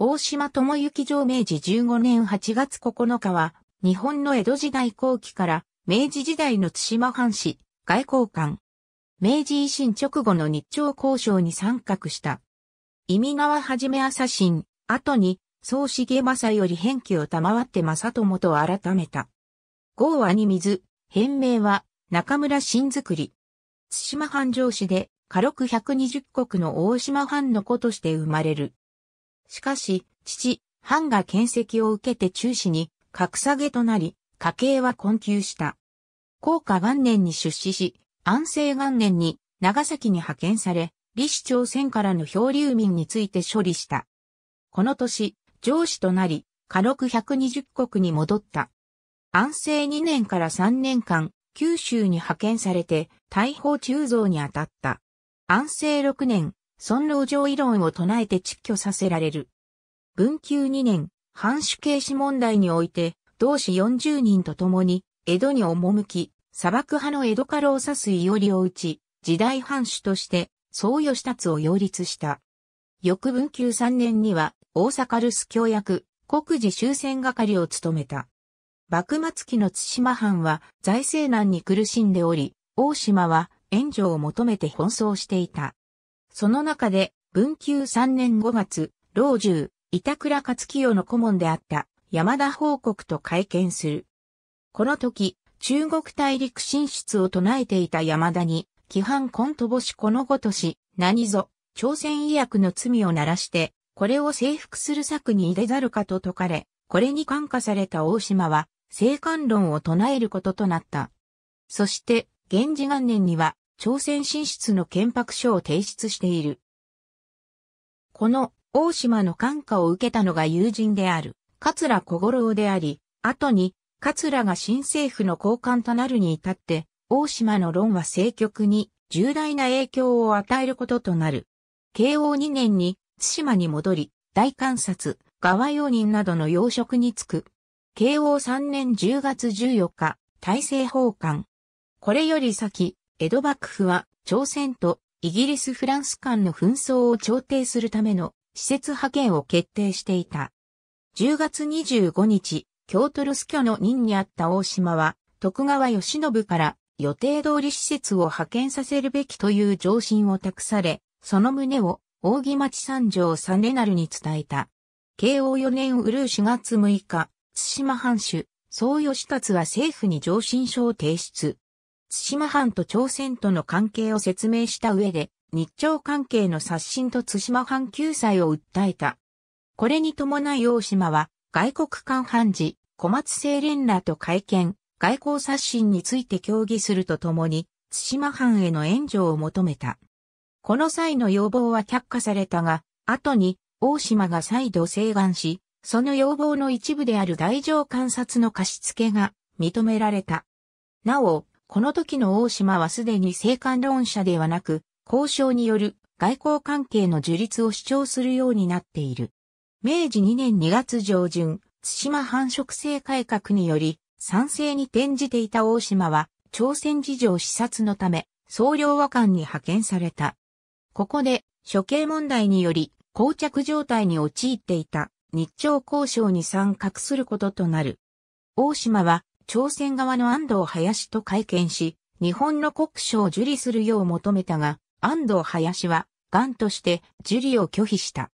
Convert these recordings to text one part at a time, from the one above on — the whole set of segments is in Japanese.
大島智之城明治15年8月9日は、日本の江戸時代後期から明治時代の津島藩士、外交官。明治維新直後の日朝交渉に参画した。意味川はじめ朝新、後に、総重政より返記を賜って正友と改めた。豪和に水、変名は中村新作り。津島藩上司で、火力120国の大島藩の子として生まれる。しかし、父、藩が建石を受けて中止に、格下げとなり、家計は困窮した。高下元年に出資し、安政元年に長崎に派遣され、李氏朝鮮からの漂流民について処理した。この年、上司となり、家禄120国に戻った。安政2年から3年間、九州に派遣されて、大砲鋳造に当たった。安政6年、尊老上異論を唱えて窒居させられる。文久2年、藩主軽視問題において、同志40人と共に、江戸に赴き、砂漠派の江戸からを指す伊織を打ち、時代藩主として、総義達を擁立した。翌文久3年には、大阪留守教役、国事終戦係を務めた。幕末期の津島藩は財政難に苦しんでおり、大島は援助を求めて奔走していた。その中で、文久3年5月、老中、板倉勝清の顧問であった山田報告と会見する。この時、中国大陸進出を唱えていた山田に、規範コントボこのごとし、何ぞ、朝鮮医薬の罪を鳴らして、これを征服する策に入れざるかと説かれ、これに感化された大島は、生還論を唱えることとなった。そして、源氏元年には、朝鮮進出の憲白書を提出している。この大島の感化を受けたのが友人である、桂小五郎であり、後に、桂が新政府の高官となるに至って、大島の論は政局に重大な影響を与えることとなる。慶応2年に津島に戻り、大観察、側用人などの要職に就く。慶応3年10月14日、大政奉還。これより先、江戸幕府は朝鮮とイギリス・フランス間の紛争を調停するための施設派遣を決定していた。10月25日、京都留守居の任にあった大島は、徳川義信から予定通り施設を派遣させるべきという上申を託され、その旨を扇町三条な成に伝えた。慶応4年うるう4月6日、津島藩主、総吉達は政府に上申書を提出。対馬藩と朝鮮との関係を説明した上で、日朝関係の刷新と対馬藩救済を訴えた。これに伴い大島は、外国官判事、小松清廉らと会見、外交刷新について協議するとともに、対馬藩への援助を求めた。この際の要望は却下されたが、後に大島が再度請願し、その要望の一部である大乗観察の貸し付けが認められた。なお、この時の大島はすでに政官論者ではなく、交渉による外交関係の樹立を主張するようになっている。明治2年2月上旬、津島繁殖制改革により、賛成に転じていた大島は、朝鮮事情視察のため、総領和官に派遣された。ここで、処刑問題により、膠着状態に陥っていた日朝交渉に参画することとなる。大島は朝鮮側の安藤林と会見し、日本の国書を受理するよう求めたが、安藤林は、癌として受理を拒否した。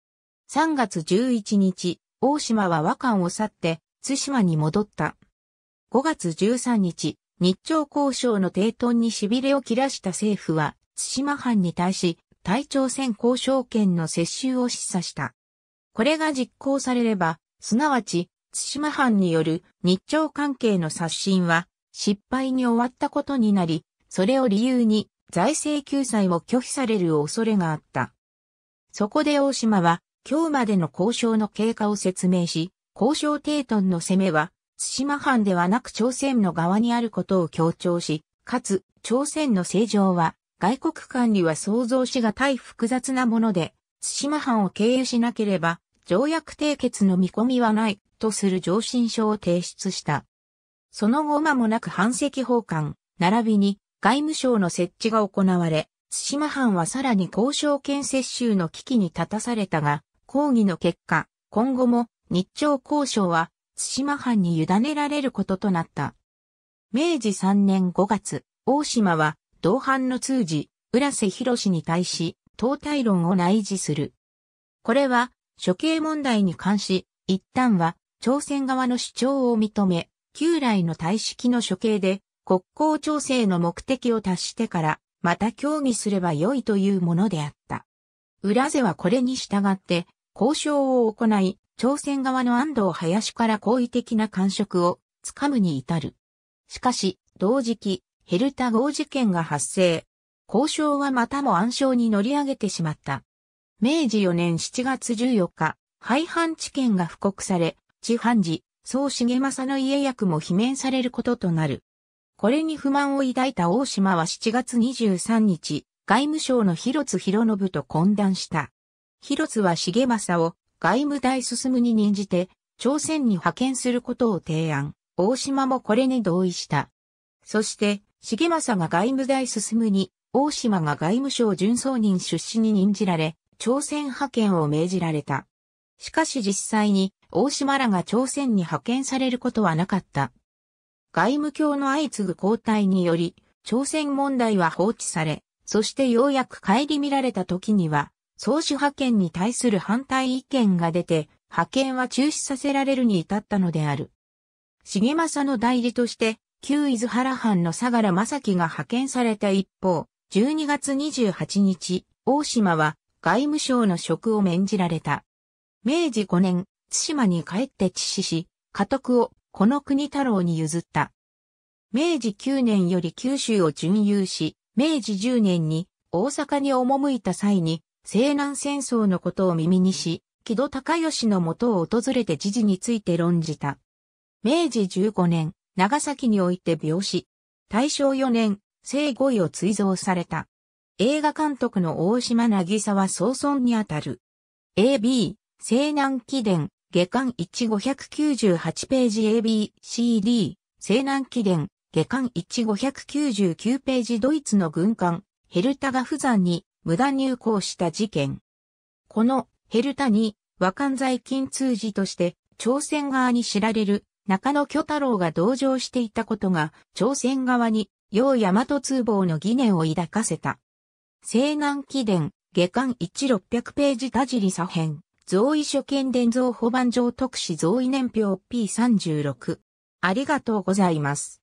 3月11日、大島は和漢を去って、津島に戻った。5月13日、日朝交渉の停頓に痺れを切らした政府は、津島藩に対し、対朝鮮交渉権の接収を示唆した。これが実行されれば、すなわち、対馬藩による日朝関係の刷新は失敗に終わったことになり、それを理由に財政救済を拒否される恐れがあった。そこで大島は、今日までの交渉の経過を説明し、交渉帝頓の攻めは、対馬藩ではなく朝鮮の側にあることを強調し、かつ、朝鮮の政情は、外国管理は想像しがたい複雑なもので、対馬藩を経由しなければ、条約締結の見込みはないとする上申書を提出した。その後間もなく反石法官、並びに外務省の設置が行われ、津島藩はさらに交渉権接収の危機に立たされたが、抗議の結果、今後も日朝交渉は津島藩に委ねられることとなった。明治3年5月、大島は同藩の通じ、浦瀬博に対し、党対論を内示する。これは、処刑問題に関し、一旦は朝鮮側の主張を認め、旧来の大式の処刑で国交調整の目的を達してから、また協議すれば良いというものであった。裏瀬はこれに従って、交渉を行い、朝鮮側の安藤林から好意的な感触をつかむに至る。しかし、同時期、ヘルタ号事件が発生。交渉はまたも暗礁に乗り上げてしまった。明治4年7月14日、廃藩置県が布告され、地判事、総重政の家役も罷免されることとなる。これに不満を抱いた大島は7月23日、外務省の広津博信と懇談した。広津は重政を外務大進に任じて、朝鮮に派遣することを提案。大島もこれに同意した。そして、重政が外務大進に、大島が外務省巡送人出資に任じられ、朝鮮派遣を命じられた。しかし実際に大島らが朝鮮に派遣されることはなかった。外務卿の相次ぐ交代により、朝鮮問題は放置され、そしてようやく帰り見られた時には、総主派遣に対する反対意見が出て、派遣は中止させられるに至ったのである。重政の代理として、旧伊豆原藩の相良正樹が派遣された一方、12月28日、大島は外務省の職を免じられた。明治5年、津島に帰って致死し、家督をこの国太郎に譲った。明治9年より九州を巡遊し、明治10年に大阪に赴いた際に、西南戦争のことを耳にし、木戸孝義のもとを訪れて知事について論じた。明治15年、長崎において病死。大正4年、生後位を追贈された。映画監督の大島渚は総村にあたる。AB、西南紀伝、下巻1598ページ ABCD、西南紀伝、下巻1599ページドイツの軍艦、ヘルタが不山に無断入港した事件。このヘルタに和漢在金通事として朝鮮側に知られる中野巨太郎が同乗していたことが朝鮮側に楊大和通謀の疑念を抱かせた。西南紀伝、下巻1600ページ田尻左辺。贈位所見伝蔵保番上特使贈位年表 P36。ありがとうございます。